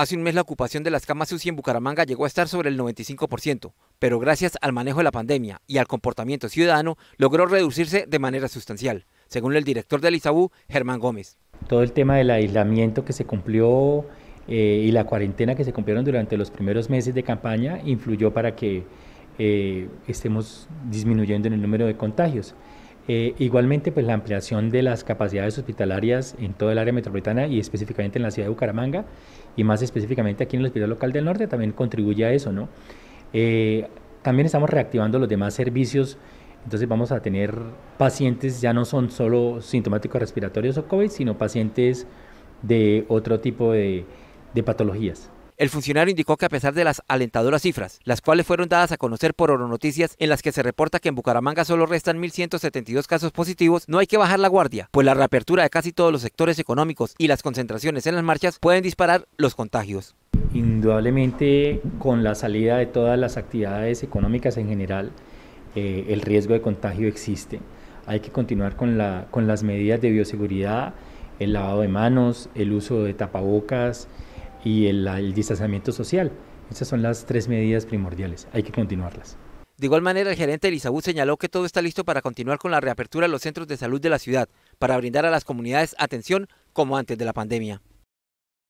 Hace un mes la ocupación de las camas UCI en Bucaramanga llegó a estar sobre el 95%, pero gracias al manejo de la pandemia y al comportamiento ciudadano logró reducirse de manera sustancial, según el director del ISABU, Germán Gómez. Todo el tema del aislamiento que se cumplió eh, y la cuarentena que se cumplieron durante los primeros meses de campaña influyó para que eh, estemos disminuyendo en el número de contagios. Eh, igualmente, pues la ampliación de las capacidades hospitalarias en todo el área metropolitana y específicamente en la ciudad de Bucaramanga y más específicamente aquí en el Hospital Local del Norte también contribuye a eso, ¿no? Eh, también estamos reactivando los demás servicios, entonces vamos a tener pacientes, ya no son solo sintomáticos respiratorios o COVID, sino pacientes de otro tipo de patologías. El funcionario indicó que a pesar de las alentadoras cifras, las cuales fueron dadas a conocer por Noticias, en las que se reporta que en Bucaramanga solo restan 1.172 casos positivos, no hay que bajar la guardia, pues la reapertura de casi todos los sectores económicos y las concentraciones en las marchas pueden disparar los contagios. Indudablemente, con la salida de todas las actividades económicas en general, eh, el riesgo de contagio existe. Hay que continuar con las medidas de bioseguridad, el lavado de manos, el uso de tapabocas, y el, distanciamiento social. Esas son las tres medidas primordiales, hay que continuarlas. De igual manera, el gerente Elizabeth señaló que todo está listo para continuar con la reapertura de los centros de salud de la ciudad, para brindar a las comunidades atención como antes de la pandemia.